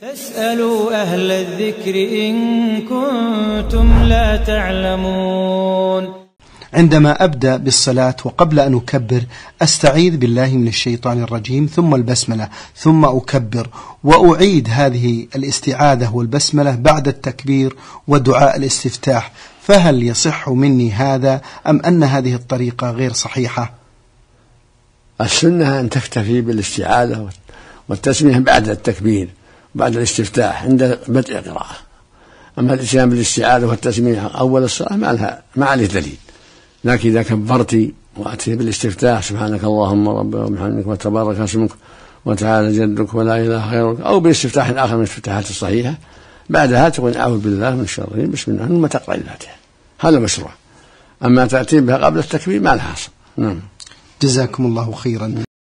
فاسألوا أهل الذكر إن كنتم لا تعلمون عندما أبدأ بالصلاة وقبل أن أكبر أستعيذ بالله من الشيطان الرجيم ثم البسملة ثم أكبر وأعيد هذه الاستعاذة والبسملة بعد التكبير ودعاء الاستفتاح فهل يصح مني هذا أم أن هذه الطريقة غير صحيحة السنة أن تكتفي بالاستعاذة والتسمية بعد التكبير بعد الاستفتاح عند بدء القراءة أما الإتيان بالاستعاذة والتسمية أول الصلاة ما لها ما عليه دليل لكن إذا كبرت وأتي بالاستفتاح سبحانك اللهم ربنا وبحمدك وتبارك اسمك وتعالى جدك ولا إله غيرك أو باستفتاح آخر من الاستفتاحات الصحيحة بعدها تقول أعوذ بالله من الشر بسم الله ثم تقرأ الفاتحة هذا مشروع أما تأتي بها قبل التكبير ما لها أصل نعم جزاكم الله خيرا